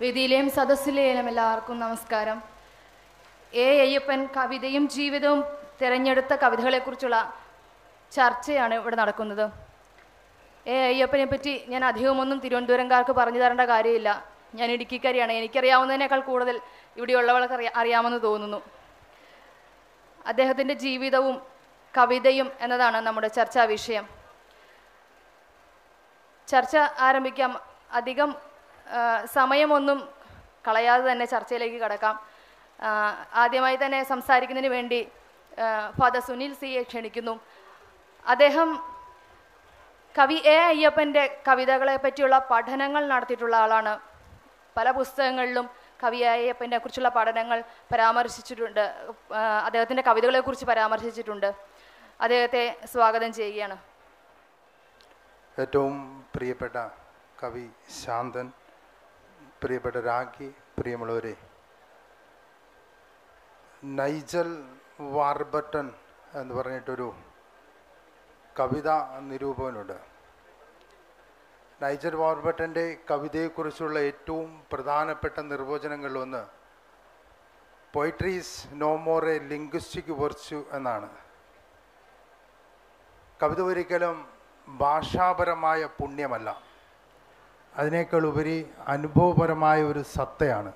വേദിയിലെയും സദസ്സിലെയും എല്ലാവർക്കും നമസ്കാരം എ അയ്യപ്പൻ കവിതയും ജീവിതവും തിരഞ്ഞെടുത്ത കവിതകളെക്കുറിച്ചുള്ള ചർച്ചയാണ് ഇവിടെ നടക്കുന്നത് എ അയ്യപ്പനെ പറ്റി ഞാൻ അധികമൊന്നും തിരുവനന്തപുരംകാർക്ക് പറഞ്ഞു തരേണ്ട കാര്യമില്ല ഞാൻ ഇടുക്കിക്കാരിയാണ് എനിക്കറിയാവുന്നതിനേക്കാൾ കൂടുതൽ ഇവിടെയുള്ളവർക്ക് അറിയാ അറിയാമെന്ന് തോന്നുന്നു അദ്ദേഹത്തിൻ്റെ ജീവിതവും കവിതയും എന്നതാണ് നമ്മുടെ ചർച്ചാ വിഷയം ചർച്ച ആരംഭിക്കാം അധികം സമയമൊന്നും കളയാതെ തന്നെ ചർച്ചയിലേക്ക് കടക്കാം ആദ്യമായി തന്നെ സംസാരിക്കുന്നതിന് വേണ്ടി ഫാദർ സുനിൽ സിയെ ക്ഷണിക്കുന്നു അദ്ദേഹം കവി എ അയ്യപ്പൻ്റെ കവിതകളെ പറ്റിയുള്ള പഠനങ്ങൾ നടത്തിയിട്ടുള്ള ആളാണ് പല പുസ്തകങ്ങളിലും കവി എ അയ്യപ്പനെ കുറിച്ചുള്ള പഠനങ്ങൾ പരാമർശിച്ചിട്ടുണ്ട് അദ്ദേഹത്തിൻ്റെ കവിതകളെക്കുറിച്ച് പരാമർശിച്ചിട്ടുണ്ട് അദ്ദേഹത്തെ സ്വാഗതം ചെയ്യുകയാണ് ഏറ്റവും പ്രിയപ്പെട്ട കവി ശാന്തൻ പ്രിയപ്പെട്ട രാഖി പ്രിയമുള്ളവരെ നൈജൽ വാർബട്ടൺ എന്ന് പറഞ്ഞിട്ടൊരു കവിത നിരൂപകനുണ്ട് നൈജൽ വാർബട്ടൻ്റെ കവിതയെക്കുറിച്ചുള്ള ഏറ്റവും പ്രധാനപ്പെട്ട നിർവചനങ്ങളിലൊന്ന് poetry's no more a linguistic virtue എന്നാണ് കവിത ഒരിക്കലും ഭാഷാപരമായ പുണ്യമല്ല അതിനേക്കാൾ ഉപരി അനുഭവപരമായ ഒരു സത്തയാണ്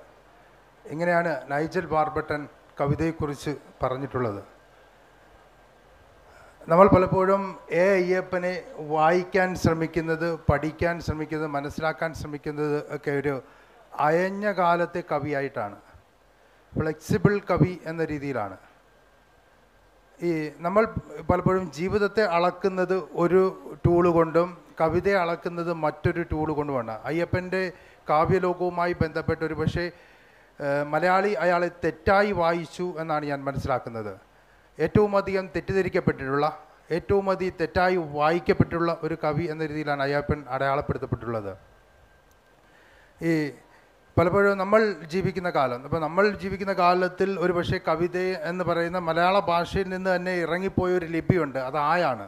ഇങ്ങനെയാണ് നൈജൽ ബാർബട്ടൻ കവിതയെക്കുറിച്ച് പറഞ്ഞിട്ടുള്ളത് നമ്മൾ പലപ്പോഴും എ അയ്യപ്പനെ വായിക്കാൻ ശ്രമിക്കുന്നത് പഠിക്കാൻ ശ്രമിക്കുന്നത് മനസ്സിലാക്കാൻ ശ്രമിക്കുന്നത് ഒക്കെ ഒരു അയഞ്ഞ കാലത്തെ കവിയായിട്ടാണ് ഫ്ലെക്സിബിൾ കവി എന്ന രീതിയിലാണ് ഈ നമ്മൾ പലപ്പോഴും ജീവിതത്തെ അളക്കുന്നത് ഒരു ടൂള് കൊണ്ടും കവിതയെ അളക്കുന്നത് മറ്റൊരു ടൂൾ കൊണ്ട് അയ്യപ്പൻ്റെ കാവ്യലോകവുമായി ബന്ധപ്പെട്ട് ഒരു പക്ഷേ മലയാളി അയാളെ തെറ്റായി വായിച്ചു എന്നാണ് ഞാൻ മനസ്സിലാക്കുന്നത് ഏറ്റവും അധികം തെറ്റിദ്ധരിക്കപ്പെട്ടിട്ടുള്ള ഏറ്റവും അധികം തെറ്റായി വായിക്കപ്പെട്ടിട്ടുള്ള ഒരു കവി എന്ന രീതിയിലാണ് അയ്യപ്പൻ അടയാളപ്പെടുത്തപ്പെട്ടുള്ളത് ഈ പലപ്പോഴും നമ്മൾ ജീവിക്കുന്ന കാലം അപ്പോൾ നമ്മൾ ജീവിക്കുന്ന കാലത്തിൽ ഒരു പക്ഷേ കവിത എന്ന് പറയുന്ന മലയാള ഭാഷയിൽ നിന്ന് തന്നെ ഇറങ്ങിപ്പോയ ഒരു ലിപിയുണ്ട് അത് ആയാണ്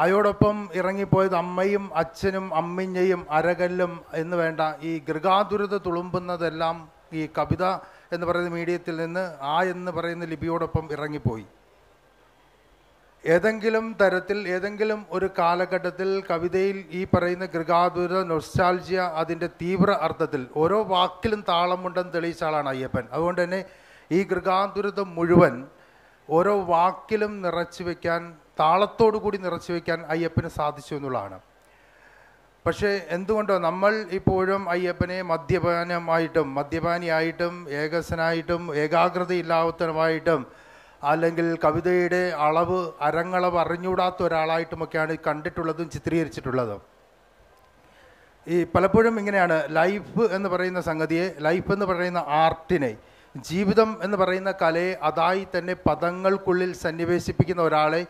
ആയോടൊപ്പം ഇറങ്ങിപ്പോയത് അമ്മയും അച്ഛനും അമ്മിഞ്ഞയും അരകല്ലും എന്ന് വേണ്ട ഈ ഗൃഹാതുരത തുളുമ്പുന്നതെല്ലാം ഈ കവിത എന്ന് പറയുന്ന മീഡിയത്തിൽ നിന്ന് ആ എന്ന് പറയുന്ന ലിപിയോടൊപ്പം ഇറങ്ങിപ്പോയി ഏതെങ്കിലും തരത്തിൽ ഏതെങ്കിലും ഒരു കാലഘട്ടത്തിൽ കവിതയിൽ ഈ പറയുന്ന ഗൃഹാതുര നൊസ്റ്റാൽജിയ അതിൻ്റെ തീവ്ര അർത്ഥത്തിൽ ഓരോ വാക്കിലും താളമുണ്ടെന്ന് തെളിയിച്ച ആളാണ് അയ്യപ്പൻ അതുകൊണ്ട് തന്നെ ഈ ഗൃഹാതുരത മുഴുവൻ ഓരോ വാക്കിലും നിറച്ചു വയ്ക്കാൻ താളത്തോടു കൂടി നിറച്ചു വയ്ക്കാൻ അയ്യപ്പന് സാധിച്ചു എന്നുള്ളതാണ് പക്ഷേ എന്തുകൊണ്ടോ നമ്മൾ ഇപ്പോഴും അയ്യപ്പനെ മദ്യപാനമായിട്ടും മദ്യപാനിയായിട്ടും ഏകസനായിട്ടും ഏകാഗ്രതയില്ലാത്തവനുമായിട്ടും അല്ലെങ്കിൽ കവിതയുടെ അളവ് അരങ്ങളവ് അറിഞ്ഞൂടാത്ത ഒരാളായിട്ടുമൊക്കെയാണ് കണ്ടിട്ടുള്ളതും ചിത്രീകരിച്ചിട്ടുള്ളതും ഈ പലപ്പോഴും ഇങ്ങനെയാണ് ലൈഫ് എന്ന് പറയുന്ന സംഗതിയെ ലൈഫ് എന്ന് പറയുന്ന ആർട്ടിനെ ജീവിതം എന്ന് പറയുന്ന കലയെ അതായി തന്നെ പദങ്ങൾക്കുള്ളിൽ സന്നിവേശിപ്പിക്കുന്ന ഒരാളെ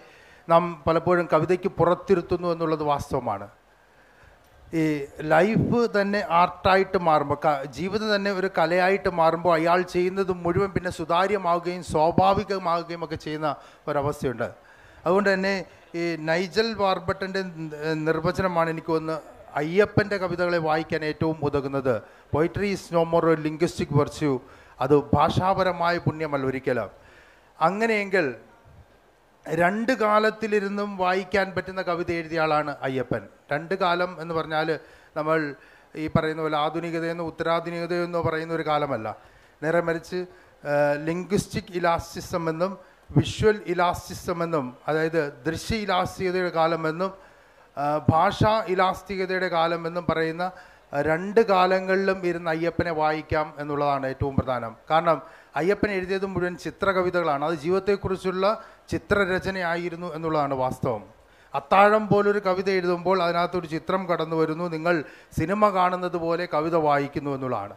നാം പലപ്പോഴും കവിതയ്ക്ക് പുറത്തിരുത്തുന്നു എന്നുള്ളത് വാസ്തവമാണ് ഈ ലൈഫ് തന്നെ ആർട്ടായിട്ട് മാറുമ്പോൾ ജീവിതം തന്നെ ഒരു കലയായിട്ട് മാറുമ്പോൾ അയാൾ ചെയ്യുന്നത് മുഴുവൻ പിന്നെ സുതാര്യമാവുകയും സ്വാഭാവികമാവുകയും ഒക്കെ ചെയ്യുന്ന ഒരവസ്ഥയുണ്ട് അതുകൊണ്ട് തന്നെ ഈ നൈജൽ വാർബട്ടൻ്റെ നിർവചനമാണ് എനിക്ക് ഒന്ന് അയ്യപ്പൻ്റെ കവിതകളെ വായിക്കാൻ ഏറ്റവും ഉതകുന്നത് poetry is no more linguistic virtue അത് ഭാഷാപരമായ പുണ്യമല്ല ഒരിക്കലും അങ്ങനെയെങ്കിൽ രണ്ട് കാലത്തിലിരുന്നും വായിക്കാൻ പറ്റുന്ന കവിത എഴുതിയ ആളാണ് അയ്യപ്പൻ രണ്ട് കാലം എന്ന് പറഞ്ഞാൽ നമ്മൾ ഈ പറയുന്ന പോലെ ആധുനികതയെന്നോ ഉത്തരാധുനികതയെന്നോ പറയുന്ന ഒരു കാലമല്ല നേരെ മറിച്ച് ലിംഗ്വിസ്റ്റിക് ഇലാസ്റ്റിസം എന്നും വിഷ്വൽ ഇലാസ്റ്റിസം എന്നും അതായത് ദൃശ്യ ഇലാസ്തികതയുടെ കാലമെന്നും ഭാഷാ ഇലാസ്തികതയുടെ കാലമെന്നും പറയുന്ന രണ്ട് കാലങ്ങളിലും ഇരുന്ന് അയ്യപ്പനെ വായിക്കാം എന്നുള്ളതാണ് ഏറ്റവും പ്രധാനം കാരണം അയ്യപ്പൻ എഴുതിയത് മുഴുവൻ ചിത്രകവിതകളാണ് അത് ജീവിതത്തെക്കുറിച്ചുള്ള ചിത്രരചനയായിരുന്നു എന്നുള്ളതാണ് വാസ്തവം അത്താഴം പോലൊരു കവിത എഴുതുമ്പോൾ അതിനകത്തൊരു ചിത്രം കടന്നു വരുന്നു നിങ്ങൾ സിനിമ കാണുന്നത് പോലെ കവിത വായിക്കുന്നു എന്നുള്ളതാണ്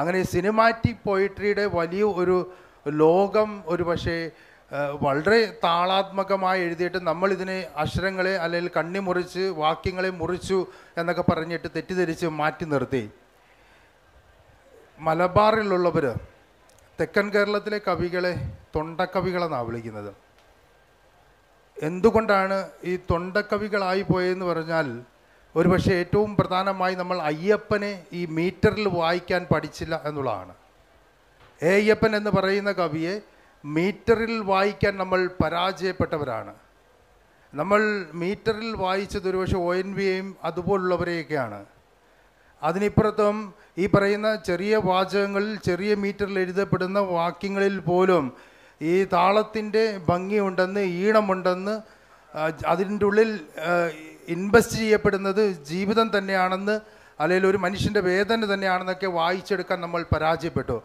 അങ്ങനെ സിനിമാറ്റിക് പോയിട്രിയുടെ വലിയ ഒരു ലോകം ഒരു പക്ഷേ വളരെ താളാത്മകമായി എഴുതിയിട്ട് നമ്മൾ ഇതിനെ അക്ഷരങ്ങളെ അല്ലെങ്കിൽ കണ്ണി മുറിച്ച് വാക്യങ്ങളെ മുറിച്ചു എന്നൊക്കെ പറഞ്ഞിട്ട് തെറ്റിദ്ധരിച്ച് മാറ്റി നിർത്തി മലബാറിലുള്ളവർ തെക്കൻ കേരളത്തിലെ കവികളെ തൊണ്ടക്കവികളെന്നാണ് വിളിക്കുന്നത് എന്തുകൊണ്ടാണ് ഈ തൊണ്ടക്കവികളായി പോയതെന്ന് പറഞ്ഞാൽ ഒരുപക്ഷെ ഏറ്റവും പ്രധാനമായി നമ്മൾ അയ്യപ്പനെ ഈ മീറ്ററിൽ വായിക്കാൻ പഠിച്ചില്ല എന്നുള്ളതാണ് അയ്യപ്പൻ എന്ന് പറയുന്ന കവിയെ മീറ്ററിൽ വായിക്കാൻ നമ്മൾ പരാജയപ്പെട്ടവരാണ് നമ്മൾ മീറ്ററിൽ വായിച്ചത് ഒരുപക്ഷെ ഒ എൻ എയും അതുപോലുള്ളവരെയൊക്കെയാണ് അതിനിപ്പുറത്തും ഈ പറയുന്ന ചെറിയ വാചകങ്ങളിൽ ചെറിയ മീറ്ററിൽ എഴുതപ്പെടുന്ന വാക്യങ്ങളിൽ പോലും ഈ താളത്തിൻ്റെ ഭംഗിയുണ്ടെന്ന് ഈണമുണ്ടെന്ന് അതിൻ്റെ ഉള്ളിൽ ഇൻവെസ്റ്റ് ചെയ്യപ്പെടുന്നത് ജീവിതം തന്നെയാണെന്ന് അല്ലെങ്കിൽ ഒരു മനുഷ്യൻ്റെ വേദന തന്നെയാണെന്നൊക്കെ വായിച്ചെടുക്കാൻ നമ്മൾ പരാജയപ്പെട്ടു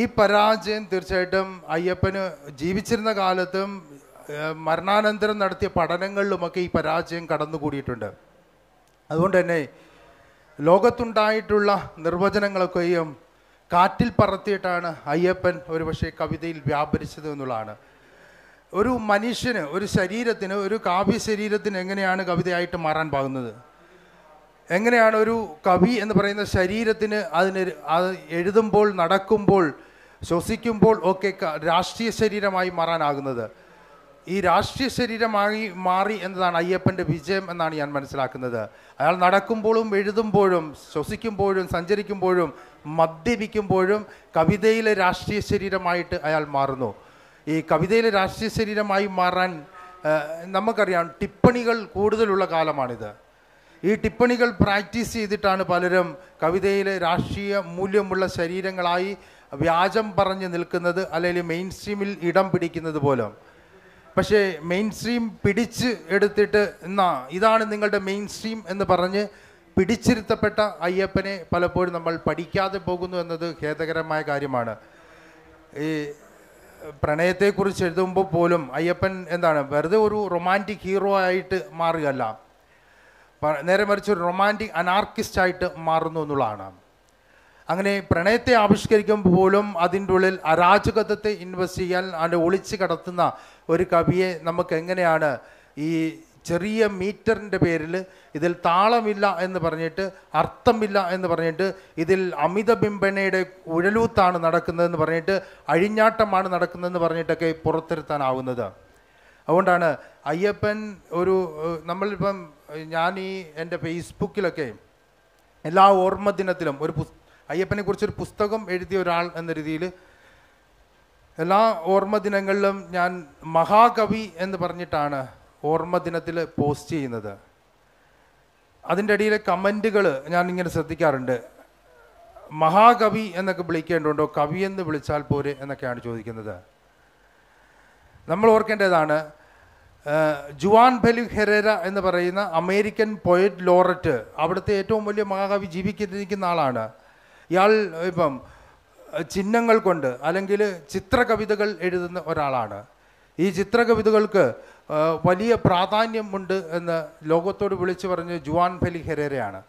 ഈ പരാജയം തീർച്ചയായിട്ടും അയ്യപ്പന് ജീവിച്ചിരുന്ന കാലത്തും മരണാനന്തരം നടത്തിയ പഠനങ്ങളിലുമൊക്കെ ഈ പരാജയം കടന്നുകൂടിയിട്ടുണ്ട് അതുകൊണ്ട് തന്നെ ലോകത്തുണ്ടായിട്ടുള്ള നിർവചനങ്ങളൊക്കെയും കാറ്റിൽ പറത്തിയിട്ടാണ് അയ്യപ്പൻ ഒരുപക്ഷെ കവിതയിൽ വ്യാപരിച്ചത് എന്നുള്ളതാണ് ഒരു മനുഷ്യന് ഒരു ശരീരത്തിന് ഒരു കാവ്യ ശരീരത്തിന് എങ്ങനെയാണ് കവിതയായിട്ട് മാറാൻ പാകുന്നത് എങ്ങനെയാണ് ഒരു കവി എന്ന് പറയുന്ന ശരീരത്തിന് അതിന് അത് എഴുതുമ്പോൾ നടക്കുമ്പോൾ ശ്വസിക്കുമ്പോൾ ഒക്കെ രാഷ്ട്രീയ ശരീരമായി മാറാനാകുന്നത് ഈ രാഷ്ട്രീയ ശരീരമായി മാറി എന്നതാണ് അയ്യപ്പൻ്റെ വിജയം എന്നാണ് ഞാൻ മനസ്സിലാക്കുന്നത് അയാൾ നടക്കുമ്പോഴും എഴുതുമ്പോഴും ശ്വസിക്കുമ്പോഴും സഞ്ചരിക്കുമ്പോഴും മദ്യപിക്കുമ്പോഴും കവിതയിലെ രാഷ്ട്രീയ ശരീരമായിട്ട് അയാൾ മാറുന്നു ഈ കവിതയിലെ രാഷ്ട്രീയ ശരീരമായി മാറാൻ നമുക്കറിയാം ടിപ്പണികൾ കൂടുതലുള്ള കാലമാണിത് ഈ ടിപ്പണികൾ പ്രാക്ടീസ് ചെയ്തിട്ടാണ് പലരും കവിതയിലെ രാഷ്ട്രീയ മൂല്യമുള്ള ശരീരങ്ങളായി വ്യാജം പറഞ്ഞു നിൽക്കുന്നത് അല്ലെങ്കിൽ മെയിൻ സ്ട്രീമിൽ ഇടം പിടിക്കുന്നത് പോലും പക്ഷേ മെയിൻ സ്ട്രീം പിടിച്ച് എടുത്തിട്ട് എന്നാ ഇതാണ് നിങ്ങളുടെ മെയിൻ സ്ട്രീം എന്ന് പറഞ്ഞ് പിടിച്ചിരുത്തപ്പെട്ട അയ്യപ്പനെ പലപ്പോഴും നമ്മൾ പഠിക്കാതെ പോകുന്നു എന്നത് ഖേദകരമായ കാര്യമാണ് ഈ പ്രണയത്തെക്കുറിച്ച് എഴുതുമ്പോൾ പോലും അയ്യപ്പൻ എന്താണ് വെറുതെ ഒരു റൊമാൻറ്റിക് ഹീറോ ആയിട്ട് മാറുകയല്ല നേരെ മറിച്ച് ഒരു റൊമാൻറ്റിക് അനാർക്കിസ്റ്റ് ആയിട്ട് മാറുന്നു എന്നുള്ളതാണ് അങ്ങനെ പ്രണയത്തെ ആവിഷ്കരിക്കുമ്പോൾ പോലും അതിൻ്റെ ഉള്ളിൽ അരാജകത്വത്തെ ഇൻവെസ്റ്റ് ചെയ്യാൻ അതിൻ്റെ ഒളിച്ച് കടത്തുന്ന ഒരു കവിയെ നമുക്ക് എങ്ങനെയാണ് ഈ ചെറിയ മീറ്ററിൻ്റെ പേരിൽ ഇതിൽ താളമില്ല എന്ന് പറഞ്ഞിട്ട് അർത്ഥമില്ല എന്ന് പറഞ്ഞിട്ട് ഇതിൽ അമിത ബിംബനയുടെ ഉഴലൂത്താണ് നടക്കുന്നതെന്ന് പറഞ്ഞിട്ട് അഴിഞ്ഞാട്ടമാണ് നടക്കുന്നതെന്ന് പറഞ്ഞിട്ടൊക്കെ പുറത്തിരുത്താനാവുന്നത് അതുകൊണ്ടാണ് അയ്യപ്പൻ ഒരു നമ്മളിപ്പം ഞാൻ ഈ എൻ്റെ ഫേസ്ബുക്കിലൊക്കെ എല്ലാ ഓർമ്മ ദിനത്തിലും ഒരു പുസ് അയ്യപ്പനെ കുറിച്ചൊരു പുസ്തകം എഴുതിയ ഒരാൾ എന്ന രീതിയിൽ എല്ലാ ഓർമ്മ ദിനങ്ങളിലും ഞാൻ മഹാകവി എന്ന് പറഞ്ഞിട്ടാണ് ഓർമ്മ ദിനത്തിൽ പോസ്റ്റ് ചെയ്യുന്നത് അതിൻ്റെ ഇടയിലെ കമൻറ്റുകൾ ഞാൻ ഇങ്ങനെ ശ്രദ്ധിക്കാറുണ്ട് മഹാകവി എന്നൊക്കെ വിളിക്കേണ്ടതുണ്ടോ കവി എന്ന് വിളിച്ചാൽ പോരെ എന്നൊക്കെയാണ് ചോദിക്കുന്നത് നമ്മൾ ഓർക്കേണ്ടതാണ് ജുവാൻ ബെലി ഹെറേര എന്ന് പറയുന്ന അമേരിക്കൻ പോയറ്റ് ലോററ്റ് അവിടുത്തെ ഏറ്റവും വലിയ മഹാകവി ജീവിക്കുന്നിരിക്കുന്ന ആളാണ് ഇയാൾ ഇപ്പം ചിഹ്നങ്ങൾ കൊണ്ട് അല്ലെങ്കിൽ ചിത്രകവിതകൾ എഴുതുന്ന ഒരാളാണ് ഈ ചിത്രകവിതകൾക്ക് വലിയ പ്രാധാന്യമുണ്ട് എന്ന് ലോകത്തോട് വിളിച്ചു പറഞ്ഞ് ജുവാൻ ഫെലി ഹെരേരയാണ്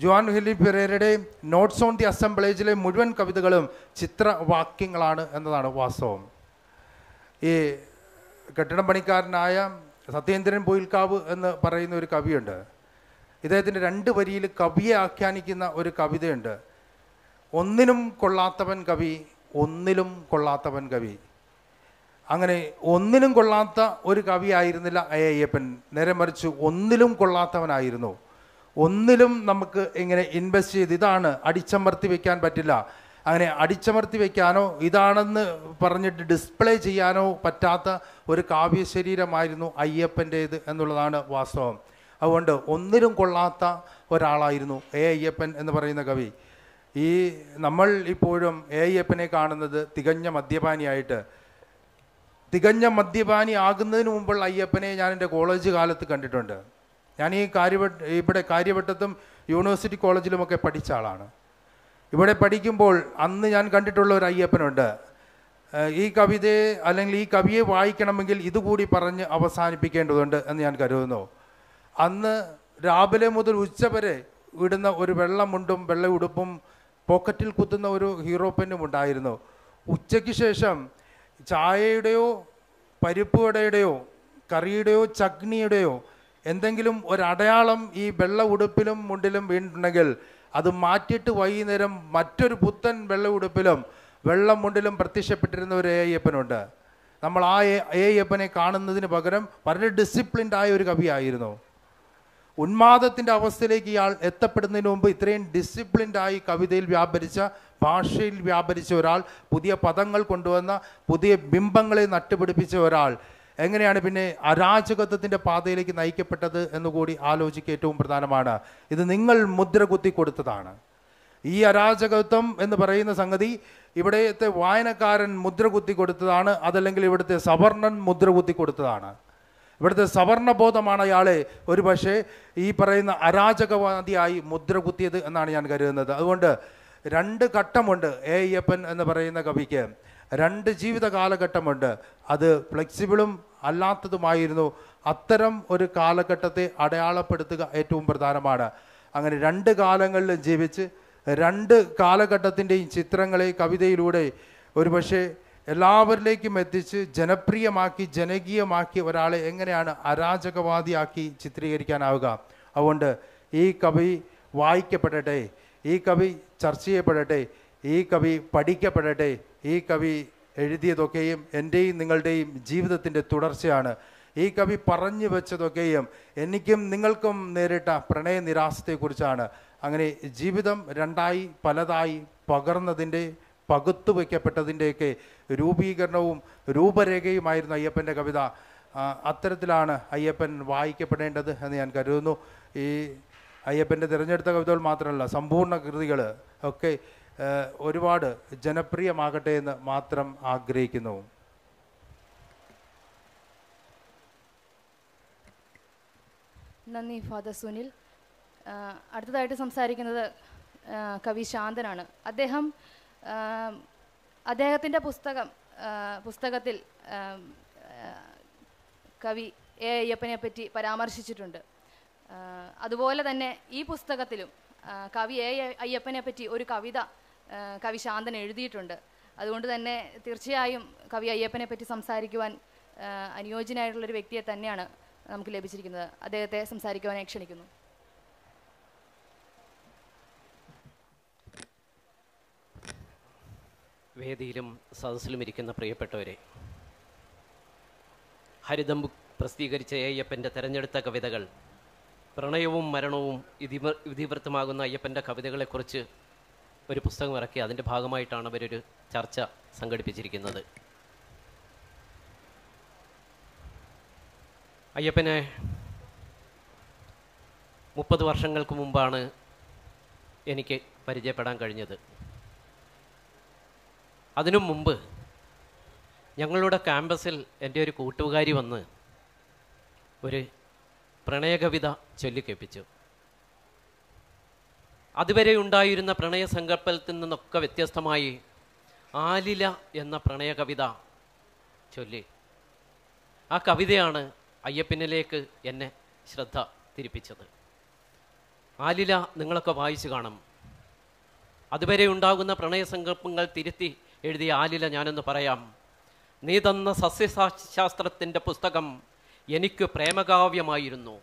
ജുവാൻ ഫെലി ഹെരേരയുടെ നോട്ട്സ് ഓൺ ദി അസംബ്ലേജിലെ മുഴുവൻ കവിതകളും ചിത്രവാക്യങ്ങളാണ് എന്നതാണ് വാസ്തവം ഈ കെട്ടിടം പണിക്കാരനായ സത്യേന്ദ്രൻ പൊയിൽക്കാവ് എന്ന് പറയുന്ന ഒരു കവിയുണ്ട് ഇദ്ദേഹത്തിൻ്റെ രണ്ട് വരിയിൽ കവിയെ ആഖ്യാനിക്കുന്ന ഒരു കവിതയുണ്ട് ഒന്നിനും കൊള്ളാത്തവൻ കവി ഒന്നിലും കൊള്ളാത്തവൻ കവി അങ്ങനെ ഒന്നിനും കൊള്ളാത്ത ഒരു കവിയായിരുന്നില്ല അയ്യപ്പൻ നേരെ മറിച്ച് ഒന്നിലും കൊള്ളാത്തവനായിരുന്നു ഒന്നിലും നമുക്ക് ഇങ്ങനെ ഇൻവെസ്റ്റ് ചെയ്ത് ഇതാണ് അടിച്ചമർത്തി വെക്കാൻ പറ്റില്ല അങ്ങനെ അടിച്ചമർത്തി വയ്ക്കാനോ ഇതാണെന്ന് പറഞ്ഞിട്ട് ഡിസ്പ്ലേ ചെയ്യാനോ പറ്റാത്ത ഒരു കാവ്യശരീരമായിരുന്നു അയ്യപ്പൻ്റേത് എന്നുള്ളതാണ് വാസ്തവം അതുകൊണ്ട് ഒന്നിലും കൊള്ളാത്ത ഒരാളായിരുന്നു എ അയ്യപ്പൻ എന്ന് പറയുന്ന കവി ഈ നമ്മൾ ഇപ്പോഴും എ അയ്യപ്പനെ കാണുന്നത് തികഞ്ഞ മദ്യപാനിയായിട്ട് തികഞ്ഞ മദ്യപാനി ആകുന്നതിന് മുമ്പുള്ള അയ്യപ്പനെ ഞാൻ എൻ്റെ കോളേജ് കാലത്ത് കണ്ടിട്ടുണ്ട് ഞാൻ ഈ കാര്യവട്ട ഇവിടെ കാര്യവട്ടത്തും യൂണിവേഴ്സിറ്റി കോളേജിലുമൊക്കെ പഠിച്ച ആളാണ് ഇവിടെ പഠിക്കുമ്പോൾ അന്ന് ഞാൻ കണ്ടിട്ടുള്ള ഒരു അയ്യപ്പനുണ്ട് ഈ കവിതയെ അല്ലെങ്കിൽ ഈ കവിയെ വായിക്കണമെങ്കിൽ ഇതുകൂടി പറഞ്ഞ് അവസാനിപ്പിക്കേണ്ടതുണ്ട് എന്ന് ഞാൻ കരുതുന്നു അന്ന് രാവിലെ മുതൽ ഉച്ചവരെ ഇടുന്ന ഒരു വെള്ളമുണ്ടും വെള്ള ഉടുപ്പും പോക്കറ്റിൽ കുത്തുന്ന ഒരു ഹീറോ പെന്നും ഉണ്ടായിരുന്നു ഉച്ചയ്ക്ക് ശേഷം ചായയുടെയോ പരിപ്പ് വടയുടെയോ കറിയുടെയോ ചഗ്നിയുടെയോ എന്തെങ്കിലും ഒരു അടയാളം ഈ വെള്ള ഉടുപ്പിലും മുണ്ടിലും വീണിട്ടുണ്ടെങ്കിൽ അത് മാറ്റിയിട്ട് വൈകുന്നേരം മറ്റൊരു പുത്തൻ വെള്ളയുടുപ്പിലും വെള്ളം മുണ്ടിലും പ്രത്യക്ഷപ്പെട്ടിരുന്ന ഒരു എ അയ്യപ്പനുണ്ട് നമ്മൾ ആ എ അയ്യപ്പനെ കാണുന്നതിന് പകരം വളരെ ഡിസിപ്ലിൻഡ് ആയ ഒരു കവിയായിരുന്നു ഉന്മാദത്തിൻ്റെ അവസ്ഥയിലേക്ക് ഇയാൾ എത്തപ്പെടുന്നതിന് മുമ്പ് ഇത്രയും ഡിസിപ്ലിൻഡായി കവിതയിൽ വ്യാപരിച്ച ഭാഷയിൽ വ്യാപരിച്ച ഒരാൾ പുതിയ പദങ്ങൾ കൊണ്ടുവന്ന പുതിയ ബിംബങ്ങളെ നട്ടുപിടിപ്പിച്ച ഒരാൾ എങ്ങനെയാണ് പിന്നെ അരാജകത്വത്തിൻ്റെ പാതയിലേക്ക് നയിക്കപ്പെട്ടത് എന്നുകൂടി ആലോചിക്കുക ഏറ്റവും പ്രധാനമാണ് ഇത് നിങ്ങൾ മുദ്ര കുത്തി കൊടുത്തതാണ് ഈ അരാജകത്വം എന്ന് പറയുന്ന സംഗതി ഇവിടത്തെ വായനക്കാരൻ മുദ്ര കുത്തി കൊടുത്തതാണ് അതല്ലെങ്കിൽ ഇവിടുത്തെ സവർണൻ മുദ്ര കുത്തി കൊടുത്തതാണ് ഇവിടുത്തെ സവർണബോധമാണ് അയാളെ ഒരു പക്ഷേ ഈ പറയുന്ന അരാജകവാദിയായി മുദ്ര കുത്തിയത് എന്നാണ് ഞാൻ കരുതുന്നത് അതുകൊണ്ട് രണ്ട് ഘട്ടമുണ്ട് എ അയ്യപ്പൻ എന്ന് പറയുന്ന കവിക്ക് രണ്ട് ജീവിത കാലഘട്ടമുണ്ട് അത് ഫ്ലെക്സിബിളും അല്ലാത്തതുമായിരുന്നു അത്തരം ഒരു കാലഘട്ടത്തെ അടയാളപ്പെടുത്തുക ഏറ്റവും പ്രധാനമാണ് അങ്ങനെ രണ്ട് കാലങ്ങളിലും ജീവിച്ച് രണ്ട് കാലഘട്ടത്തിൻ്റെയും ചിത്രങ്ങളെ കവിതയിലൂടെ ഒരുപക്ഷെ എല്ലാവരിലേക്കും എത്തിച്ച് ജനപ്രിയമാക്കി ജനകീയമാക്കി ഒരാളെ എങ്ങനെയാണ് അരാജകവാദിയാക്കി ചിത്രീകരിക്കാനാവുക അതുകൊണ്ട് ഈ കവി വായിക്കപ്പെടട്ടെ ഈ കവി ചർച്ച ചെയ്യപ്പെടട്ടെ ഈ കവി പഠിക്കപ്പെടട്ടെ ഈ കവി എഴുതിയതൊക്കെയും എൻ്റെയും നിങ്ങളുടെയും ജീവിതത്തിൻ്റെ തുടർച്ചയാണ് ഈ കവി പറഞ്ഞു വെച്ചതൊക്കെയും എനിക്കും നിങ്ങൾക്കും നേരിട്ട പ്രണയ നിരാശത്തെക്കുറിച്ചാണ് അങ്ങനെ ജീവിതം രണ്ടായി പലതായി പകർന്നതിൻ്റെ പകുത്തു വയ്ക്കപ്പെട്ടതിൻ്റെയൊക്കെ രൂപീകരണവും രൂപരേഖയുമായിരുന്നു അയ്യപ്പൻ്റെ കവിത അത്തരത്തിലാണ് അയ്യപ്പൻ വായിക്കപ്പെടേണ്ടത് എന്ന് ഞാൻ കരുതുന്നു ഈ അയ്യപ്പൻ്റെ തിരഞ്ഞെടുത്ത കവിതകൾ മാത്രമല്ല സമ്പൂർണ്ണ കൃതികൾ ഒക്കെ ഒരുപാട് ജനപ്രിയമാകട്ടെ എന്ന് മാത്രം ആഗ്രഹിക്കുന്നു നന്ദി ഫാദർ സുനിൽ അടുത്തതായിട്ട് സംസാരിക്കുന്നത് കവി ശാന്തനാണ് അദ്ദേഹം അദ്ദേഹത്തിൻ്റെ പുസ്തകം പുസ്തകത്തിൽ കവി എ അയ്യപ്പനെ പറ്റി പരാമർശിച്ചിട്ടുണ്ട് അതുപോലെ തന്നെ ഈ പുസ്തകത്തിലും കവി എ അയ്യപ്പനെ പറ്റി ഒരു കവിത കവി ശാന്തൻ എഴുതിയിട്ടുണ്ട് അതുകൊണ്ട് തന്നെ തീർച്ചയായും കവി അയ്യപ്പനെ പറ്റി സംസാരിക്കുവാൻ അനുയോജ്യനായിട്ടുള്ളൊരു വ്യക്തിയെ തന്നെയാണ് നമുക്ക് ലഭിച്ചിരിക്കുന്നത് അദ്ദേഹത്തെ സംസാരിക്കുവാനായി ക്ഷണിക്കുന്നു വേദിയിലും സദസ്സിലും ഇരിക്കുന്ന പ്രിയപ്പെട്ടവരെ ഹരിതം പ്രസിദ്ധീകരിച്ച അയ്യപ്പൻ്റെ തെരഞ്ഞെടുത്ത കവിതകൾ പ്രണയവും മരണവും ഇതിവൃത്തമാകുന്ന അയ്യപ്പൻ്റെ കവിതകളെക്കുറിച്ച് ഒരു പുസ്തകം ഇറക്കി അതിൻ്റെ ഭാഗമായിട്ടാണ് അവരൊരു ചർച്ച സംഘടിപ്പിച്ചിരിക്കുന്നത് അയ്യപ്പനെ മുപ്പത് വർഷങ്ങൾക്ക് മുമ്പാണ് എനിക്ക് പരിചയപ്പെടാൻ കഴിഞ്ഞത് അതിനു മുമ്പ് ഞങ്ങളുടെ ക്യാമ്പസിൽ എൻ്റെ ഒരു കൂട്ടുകാരി വന്ന് ഒരു പ്രണയകവിത ചൊല്ലിക്കേപ്പിച്ചു അതുവരെ ഉണ്ടായിരുന്ന പ്രണയ സങ്കല്പത്തിൽ നിന്നൊക്കെ വ്യത്യസ്തമായി ആലില എന്ന പ്രണയ കവിത ചൊല്ലി ആ കവിതയാണ് അയ്യപ്പനിലേക്ക് എന്നെ ശ്രദ്ധ തിരിപ്പിച്ചത് ആലില നിങ്ങളൊക്കെ വായിച്ചു കാണും അതുവരെ ഉണ്ടാകുന്ന പ്രണയസങ്കല്പങ്ങൾ തിരുത്തി എഴുതിയ ആലില ഞാനൊന്ന് പറയാം നീ തന്ന സസ്യശാസ്ത്രത്തിൻ്റെ പുസ്തകം എനിക്ക് പ്രേമകാവ്യമായിരുന്നു